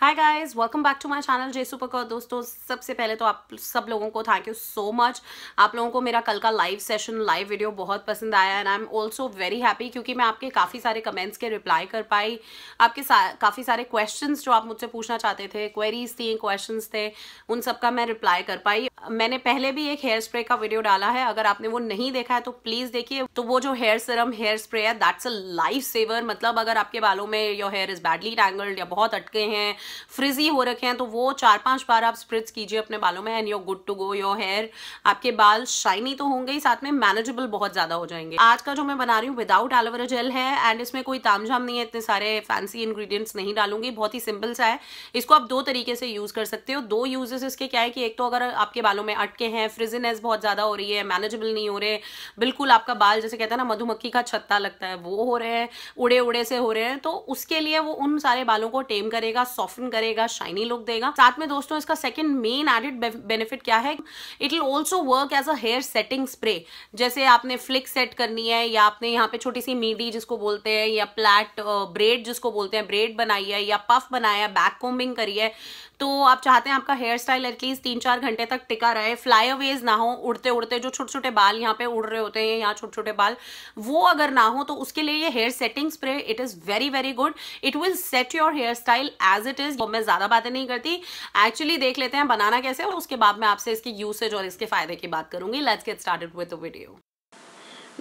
hi guys welcome back to my channel Jai super Kaur दोस्तों सबसे पहले तो आप सब लोगों को थैंक यू सो मच आप लोगों को मेरा कल का लाइव सेशन लाइव वीडियो बहुत पसंद आया and I am also very happy क्योंकि मैं आपके काफ़ी सारे कमेंट्स के रिप्लाई कर पाई आपके सा, काफ़ी सारे क्वेश्चंस जो आप मुझसे पूछना चाहते थे क्वेरीज थी क्वेश्चन थे उन सबका मैं रिप्लाई कर पाई मैंने पहले भी एक हेयर स्प्रे का वीडियो डाला है अगर आपने वो नहीं देखा है तो प्लीज देखिए तो वो जो हेयर सिरम हेयर स्प्रे है दैट्स अ लाइफ सेवर मतलब अगर आपके बालों में your hair is badly tangled या बहुत अटके हैं फ्रिजी हो रखे हैं तो वो चार पांच बार आप स्प्रिट्स कीजिए अपने बालों में and your good to go your hair आपके बाल शाइनी तो होंगे ही साथ में मैनेजेबल बहुत ज्यादा हो जाएंगे आज का जो मैं बना रही हूँ विदाउट एलोवेरा जेल है एंड इसमें कोई झाम नहीं है इतने सारे फैंसी इंग्रीडियंट्स नहीं डालूंगी बहुत ही सिंपल सा है इसको आप दो तरीके से यूज कर सकते हो दो यूजेस इसके क्या है कि एक तो अगर आपके बालों में अटके हैं फ्रिजिनेस बहुत ज़्यादा हो रही है मैनेजेबल नहीं हो रहे बिल्कुल आपका बाल जैसे कहता है ना मधुमक्खी का छत्ता लगता है वो हो रहे हैं उड़े उड़े से हो रहे हैं तो उसके लिए वो उन सारे बालों को टेम करेगा सॉफ्टन करेगा शाइनी लुक देगा साथ में दोस्तों इसका सेकेंड मेन एडिड बेनिफिट क्या है it will also work as a hair setting spray जैसे आपने फ्लिक सेट करनी है या आपने यहाँ पे छोटी सी मीडी जिसको बोलते हैं या प्लैट ब्रेड जिसको बोलते हैं ब्रेड बनाई है या पफ बनाया बैक कॉम्बिंग करी है तो आप चाहते हैं आपका हेयर स्टाइल एटलीस्ट तीन चार घंटे तक टिका रहे फ्लाई अवेज ना हो उड़ते उड़ते जो छोटे छोटे बाल यहाँ पे उड़ रहे होते हैं यहाँ छोटे छोटे बाल वो अगर ना हो तो उसके लिए ये hair setting spray it is very very good it will set your hair style as it is मैं ज़्यादा बातें नहीं करती एक्चुअली देख लेते हैं बनाना कैसे और उसके बाद में आपसे इसके यूसेज और इसके फायदे की बात करूंगी let's get started with video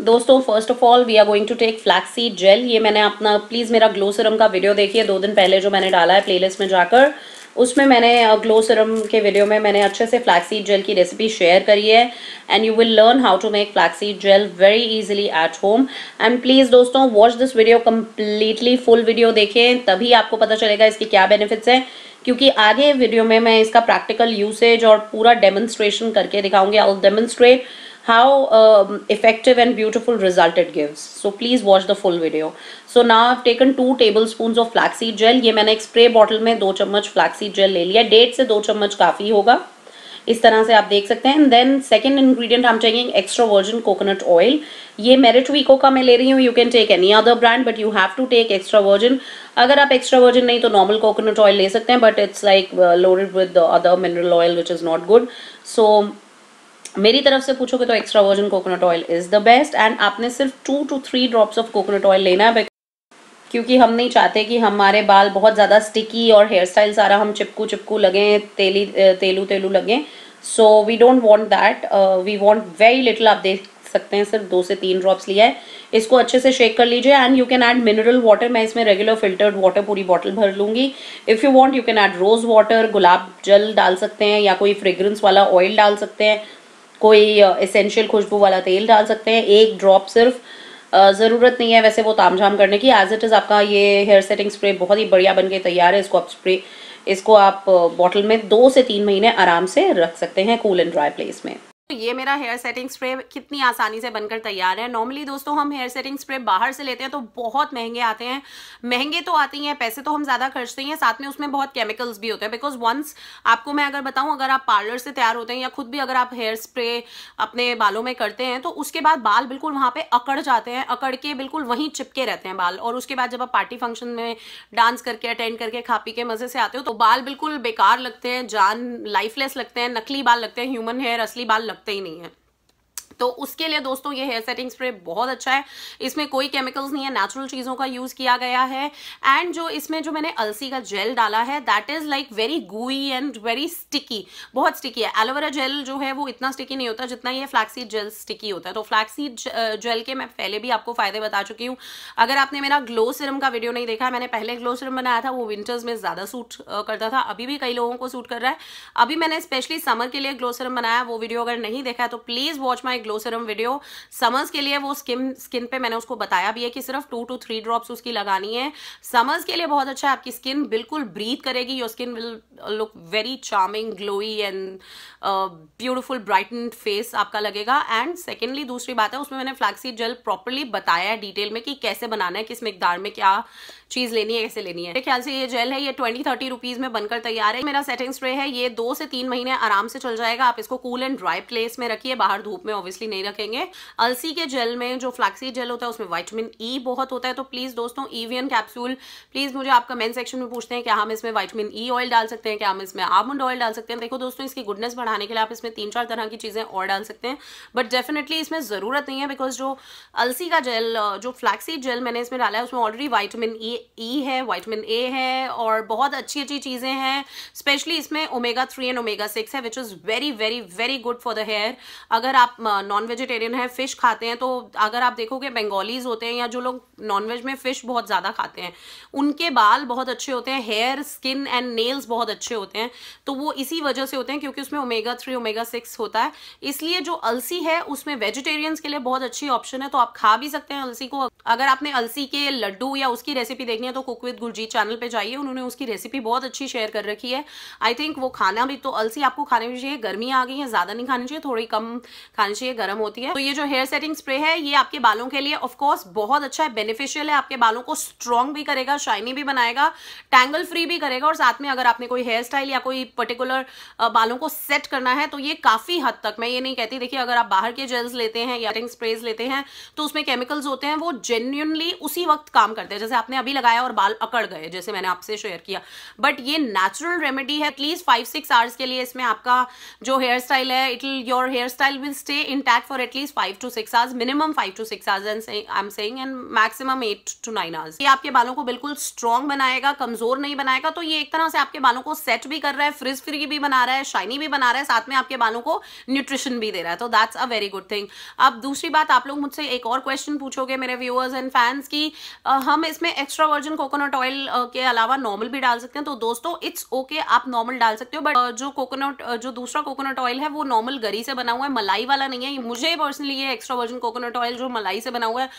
दोस्तों first of all we are going to take flaxy gel ये मैंने अपना प्लीज़ मेरा ग्लो सिरम का वीडियो देखिए दो दिन पहले जो मैंने डाला है प्लेलिस्ट में जाकर उसमें मैंने ग्लो सिरम के वीडियो में मैंने अच्छे से फ्लैक्सीड जेल की रेसिपी शेयर करी है and you will learn how to make flaxseed gel very easily at home and please दोस्तों watch this video completely full video देखें तभी आपको पता चलेगा इसके क्या बेनिफिट्स हैं क्योंकि आगे वीडियो में मैं इसका प्रैक्टिकल यूसेज और पूरा डेमोन्स्ट्रेशन करके दिखाऊंगी I demonstrate how um, effective and beautiful result it gives so please watch the full video so now i've taken 2 tablespoons of flaxseed gel ये मैंने ek spray bottle में दो चम्मच flaxseed gel ले लिया डेढ़ से दो चम्मच काफ़ी होगा इस तरह से आप देख सकते हैं देन सेकेंड इंग्रेडिएंट हम चाहिए एक्स्ट्रा वर्जिन कोकोनट ऑयल ये मेरिट वीको का मैं ले रही हूँ you can take any other brand but you have to take extra virgin अगर आप एक्स्ट्रा वर्जिन नहीं तो नॉर्मल कोकोनट ऑयल ले सकते हैं but it's like loaded with other mineral oil which is not good so मेरी तरफ से पूछोगे तो extra virgin coconut oil is the best and आपने सिर्फ two two three drops of coconut oil लेना है क्योंकि हम नहीं चाहते कि हमारे बाल बहुत ज़्यादा स्टिकी और हेयर स्टाइल सारा हम चिपकू चिपकू लगें तेली तेलू तेलू लगें so we don't want that we want very little आप देख सकते हैं सिर्फ दो से तीन ड्रॉप्स लिया है इसको अच्छे से शेक कर लीजिए and you can add mineral water मैं इसमें रेगुलर फिल्टर्ड वाटर पूरी बॉटल भर लूँगी if you want you can add rose water गुलाब जल डाल सकते हैं या कोई फ्रेग्रेंस वाला ऑयल डाल सकते हैं कोई एसेंशियल uh, खुशबू वाला तेल डाल सकते हैं एक ड्रॉप सिर्फ uh, ज़रूरत नहीं है वैसे वो ताम झाम करने की एज इट इज़ आपका ये हेयर सेटिंग स्प्रे बहुत ही बढ़िया बन के तैयार है इसको आप स्प्रे इसको आप बॉटल uh, में दो से तीन महीने आराम से रख सकते हैं कूल एंड ड्राई प्लेस में तो ये मेरा हेयर सेटिंग स्प्रे कितनी आसानी से बनकर तैयार है नॉर्मली दोस्तों हम हेयर सेटिंग स्प्रे बाहर से लेते हैं तो बहुत महंगे आते हैं महंगे तो आते ही हैं पैसे तो हम ज़्यादा खर्चते हैं साथ में उसमें बहुत केमिकल्स भी होते हैं बिकॉज वंस आपको मैं अगर बताऊं अगर आप पार्लर से तैयार होते हैं या खुद भी अगर आप हेयर स्प्रे अपने बालों में करते हैं तो उसके बाद बाल बिल्कुल वहाँ पर अकड़ जाते हैं अकड़ के बिल्कुल वहीं चिपके रहते हैं बाल और उसके बाद जब आप पार्टी फंक्शन में डांस करके अटेंड करके खा पी के मज़े से आते हो तो बाल बिल्कुल बेकार लगते हैं जान लाइफलेस लगते हैं नकली बाल लगते हैं ह्यूमन हेयर असली बाल Athenian तो उसके लिए दोस्तों ये हेयर सेटिंग स्प्रे बहुत अच्छा है इसमें कोई केमिकल्स नहीं है नेचुरल चीज़ों का यूज़ किया गया है एंड जो इसमें जो मैंने अलसी का जेल डाला है that is like very gooey and very sticky बहुत स्टिकी है एलोवेरा जेल जो है वो इतना स्टिकी नहीं होता जितना ये फ्लैक्सीड जेल स्टिकी होता है तो फ्लैक्सीड जेल के मैं पहले भी आपको फ़ायदे बता चुकी हूँ अगर आपने मेरा ग्लो सिरम का वीडियो नहीं देखा है मैंने पहले ग्लो सिरम बनाया था वो विंटर्स में ज़्यादा सूट करता था अभी भी कई लोगों को सूट कर रहा है अभी मैंने स्पेशली समर के लिए ग्लो सिरम बनाया वो वीडियो अगर नहीं देखा है तो please watch my glow serum video summers के लिए वो स्किन स्किन पे मैंने उसको बताया भी है कि सिर्फ टू टू थ्री ड्रॉप्स उसकी लगानी है समर्स के लिए बहुत अच्छा है आपकी स्किन बिल्कुल ब्रीथ करेगी your skin will look very charming glowy and beautiful brighten face आपका लगेगा एंड सेकेंडली दूसरी बात है उसमें मैंने फ्लैक्सी जेल प्रॉपरली बताया है डिटेल में कि कैसे बनाना है किस मकदार में क्या चीज़ लेनी है कैसे लेनी है मेरे ख्याल से ये जेल है ये ट्वेंटी थर्टी रुपीज़ में बनकर तैयार है मेरा सेटिंग स्प्रे है ये दो से तीन महीने आराम से चल जाएगा आप इसको कूल एंड ड्राई प्लेस में रखिए बाहर धूप में ऑब्वियसली नहीं रखेंगे अलसी के जेल में जो फ्लैक्सी जेल होता है उसमें वाइटमिन ई e बहुत होता है तो प्लीज़ दोस्तों ईवीएन कैप्सूल प्लीज़ मुझे आप कमेंट सेक्शन में पूछते हैं क्या हम इसमें वाइटमिन ई ऑयल डाल सकते हैं क्या हम इसमें आमंड ऑयल डाल सकते हैं देखो दोस्तों इसकी गुडनेस बढ़ाने के लिए आप इसमें तीन चार तरह की चीज़ें और डाल सकते हैं बट डेफिनेटली इसमें ज़रूरत नहीं है बिकॉज जो अलसी का जेल जो फ्लैक्सी जेल मैंने इसमें डाला है उसमें ऑलरेडी वाइटमिन ई ई है वाइटमिन ए है और बहुत अच्छी अच्छी चीज़ें हैं स्पेशली इसमें omega three and omega six है which is very very very good for the hair अगर आप नॉन वेजिटेरियन है फ़िश खाते हैं तो अगर आप देखोगे बंगालीज होते हैं या जो लोग नॉनवेज में फ़िश बहुत ज़्यादा खाते हैं उनके बाल बहुत अच्छे होते हैं हेयर स्किन एंड नेल्स बहुत अच्छे होते हैं तो वो इसी वजह से होते हैं क्योंकि उसमें ओमेगा थ्री ओमेगा सिक्स होता है इसलिए जो अलसी है उसमें वेजिटेरियंस के लिए बहुत अच्छी ऑप्शन है तो आप खा भी सकते हैं अलसी को अगर आपने अलसी के लड्डू या उसकी रेसिपी रेसिपी देखनी है तो कुक विद गुरजीत चैनल पे जाइए उन्होंने उसकी रेसिपी बहुत अच्छी शेयर कर रखी है आई थिंक वो खाना भी तो अलसी आपको खाने भी चाहिए गर्मी आ गई है ज़्यादा नहीं खानी चाहिए थोड़ी कम खानी चाहिए गर्म होती है तो ये जो हेयर सेटिंग स्प्रे है ये आपके बालों के लिए ऑफकोर्स बहुत अच्छा है बेनिफिशियल है आपके बालों को स्ट्रॉन्ग भी करेगा शाइनी भी बनाएगा टैंगल फ्री भी करेगा और साथ में अगर आपने कोई हेयर स्टाइल या कोई पर्टिकुलर बालों को सेट करना है तो ये काफ़ी हद तक मैं ये नहीं कहती देखिए अगर आप बाहर के जेल्स लेते हैं या स्प्रेज लेते हैं तो उसमें केमिकल्स होते हैं वो जेन्यूनली उसी वक्त काम करते हैं जैसे आपने अभी लगाया और बाल अकड़ गए जैसे मैंने आपसे शेयर किया बट ये नेचुरल रेमेडी है एटलीस्ट फाइव सिक्स आवर्स के लिए इसमें आपका जो हेयर स्टाइल है it your hair style will stay intact for at least five to six hours minimum five to six hours and I am saying and maximum eight to nine hours ये आपके बालों को बिल्कुल स्ट्रॉन्ग बनाएगा कमजोर नहीं बनाएगा तो ये एक तरह से आपके बालों को सेट भी कर रहा है फ्रिज फ्री भी बना रहा है शाइनी भी बना रहा है साथ में आपके बालों को न्यूट्रिशन भी दे रहा है तो that's a very good thing अब दूसरी बात आप लोग मुझसे एक और क्वेश्चन पूछोगे मेरे व्यूअर्स एंड फैंस की आ, हम इसमें extra extra virgin coconut oil के अलावा नॉर्मल भी डाल सकते हैं तो दोस्तों इट्स ओके आप नॉर्मल डाल सकते हो बट uh, जो कोकोनट uh, जो दूसरा कोकोनट ऑयल है वो नॉर्मल गरी से बना हुआ है मलाई वाला नहीं है मुझे पर्सनली ये एक्स्ट्रा वर्जन कोकोनट ऑयल जो मलाई से बना हुआ है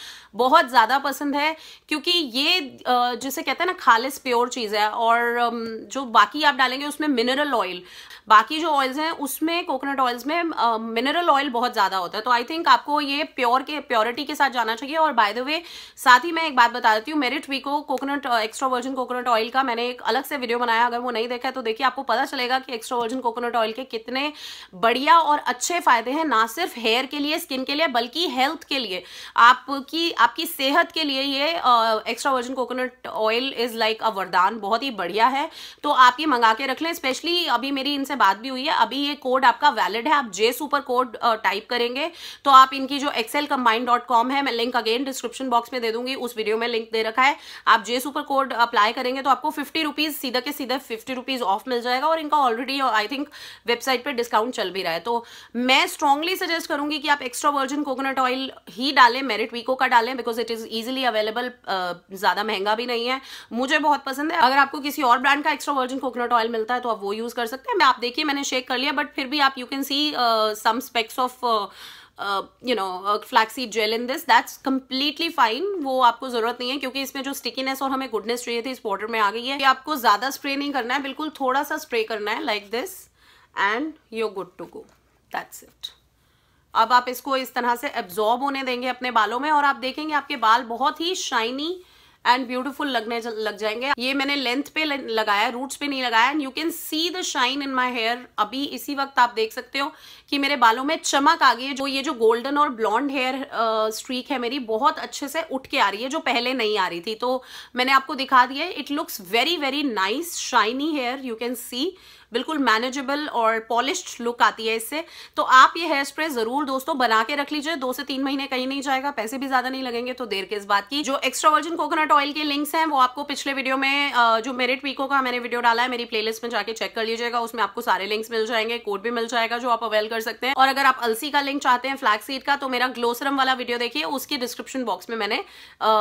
बहुत ज़्यादा पसंद है क्योंकि ये uh, जिसे कहते हैं ना खालिस प्योर चीज़ है और um, जो बाकी आप डालेंगे उसमें मिनरल ऑयल बाकी जो ऑयल्स हैं उसमें कोकोनट ऑयल्स में मिनरल ऑयल बहुत ज़्यादा होता है तो आई थिंक आपको ये प्योर के प्योरिटी के साथ जाना चाहिए और बाय द वे साथ ही मैं एक बात बता देती हूँ मेरे ट्वीको coconut extra virgin coconut oil का मैंने एक अलग से वीडियो बनाया अगर वो नहीं देखा है तो देखिए आपको पता चलेगा कि एक्स्ट्रा वर्जन कोकोनट ऑयल के कितने बढ़िया और अच्छे फायदे हैं ना सिर्फ हेयर के लिए स्किन के लिए बल्कि हेल्थ के लिए आपकी आपकी सेहत के लिए ये extra virgin coconut oil is like a वरदान बहुत ही बढ़िया है तो आप ये मंगा के रख लें स्पेशली अभी मेरी इनसे बात भी हुई है अभी ये कोड आपका वैलिड है आप जे सुपर कोड टाइप करेंगे तो आप इनकी जो एक्सेल कंबाइन डॉट कॉम है मैं लिंक अगेन डिस्क्रिप्शन बॉक्स में दे दूंगी उस वीडियो में लिंक दे रखा है आप जे सुपर कोड अप्लाई करेंगे तो आपको फिफ्टी रुपीज़ सीधा के सीधा फिफ्टी रुपीज़ ऑफ मिल जाएगा और इनका ऑलरेडी आई थिंक वेबसाइट पर डिस्काउंट चल भी रहा है तो मैं स्ट्रांगली सजेस्ट करूंगी कि आप एक्स्ट्रा वर्जन कोकोनट ऑयल ही डालें मेरिट वीको का डालें because it is easily available ज़्यादा महंगा भी नहीं है मुझे बहुत पसंद है अगर आपको किसी और ब्रांड का एक्स्ट्रा वर्जन कोकोनट ऑयल मिलता है तो आप वो यूज़ कर सकते हैं मैं आप देखिए मैंने शेक कर लिया बट फिर भी आप you can see some specks of you know flaxy gel in this that's completely fine वो आपको जरूरत नहीं है क्योंकि इसमें जो स्टिकीनेस और हमें गुडनेस चाहिए थी इस पॉडर में आ गई है कि आपको ज़्यादा स्प्रे नहीं करना है बिल्कुल थोड़ा सा स्प्रे करना है like this and you good to go that's it अब आप इसको इस तरह से एब्जॉर्ब होने देंगे अपने बालों में और आप देखेंगे आपके बाल बहुत ही शाइनी एंड ब्यूटीफुल लगने लग जाएंगे ये मैंने लेंथ पे लगाया रूट्स पे नहीं लगाया and you can see the shine in my hair अभी इसी वक्त आप देख सकते हो कि मेरे बालों में चमक आ गई है जो ये जो गोल्डन और ब्लॉन्ड हेयर स्ट्रीक है मेरी बहुत अच्छे से उठ के आ रही है जो पहले नहीं आ रही थी तो मैंने आपको दिखा दिया it looks very very nice shiny hair you can see बिल्कुल मैनेजेबल और पॉलिश्ड लुक आती है इससे तो आप ये हेयर स्प्रे जरूर दोस्तों बना के रख लीजिए दो से तीन महीने कहीं नहीं जाएगा पैसे भी ज्यादा नहीं लगेंगे तो देर के इस बात की जो एक्स्ट्रा वर्जन कोकोनट ऑयल के लिंक्स हैं वो आपको पिछले वीडियो में जो मेरिट वीको का मैंने वीडियो डाला है मेरी प्लेलिस्ट में जाके चेक कर लीजिएगा उसमें आपको सारे लिंक्स मिल जाएंगे कोड भी मिल जाएगा जो आप अवेल कर सकते हैं और अगर आप अलसी का लिंक चाहते हैं फ्लैक्स सीड का तो मेरा ग्लोसरम वाला वीडियो देखिए उसकी डिस्क्रिप्शन बॉक्स में मैंने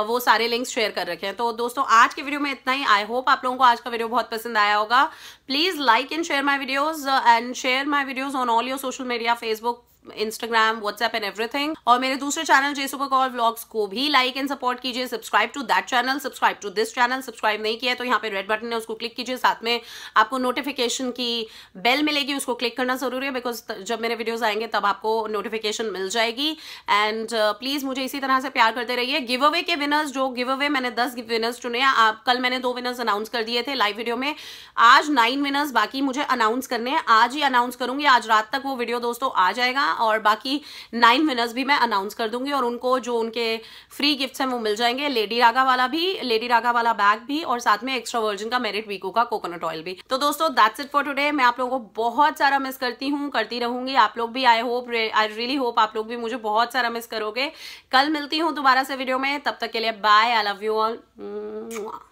वो सारे लिंक्स शेयर कर रखे हैं तो दोस्तों आज के वीडियो में इतना ही आई होप आप लोगों को आज का वीडियो बहुत पसंद आया होगा please like can share my videos uh, and share my videos on all your social media facebook Instagram WhatsApp and everything और मेरे दूसरे चैनल सुपर कॉल व्लॉग्स को भी लाइक एंड सपोर्ट कीजिए subscribe to that channel subscribe to this channel subscribe नहीं किया तो यहाँ पे रेड बटन है उसको क्लिक कीजिए साथ में आपको नोटिफिकेशन की बेल मिलेगी उसको क्लिक करना जरूरी है बिकॉज जब मेरे वीडियोज आएंगे तब आपको नोटिफिकेशन मिल जाएगी एंड प्लीज uh, मुझे इसी तरह से प्यार करते रहिए गिव अवे के विनर्स जो गिव अवे मैंने दस विनर्स चुने आप कल मैंने दो विनर्स अनाउंस कर दिए थे लाइव वीडियो में आज नाइन विनर्स बाकी मुझे अनाउंस करने हैं आज ही अनाउंस करूंगी आज रात तक वो वीडियो दोस्तों आ जाएगा और बाकी नाइन विनर्स भी मैं अनाउंस कर दूंगी और उनको जो उनके फ्री गिफ्ट्स हैं वो मिल जाएंगे लेडी रागा वाला भी लेडी रागा वाला बैग भी और साथ में एक्स्ट्रा वर्जन का मेरिट वीको का कोकोनट ऑयल भी तो दोस्तों दैट्स इट फॉर टुडे मैं आप लोगों को बहुत सारा मिस करती हूँ करती रहूंगी आप लोग भी I hope I really hope आप लोग भी मुझे बहुत सारा मिस करोगे कल मिलती हूँ दोबारा से वीडियो में तब तक के लिए bye I love you all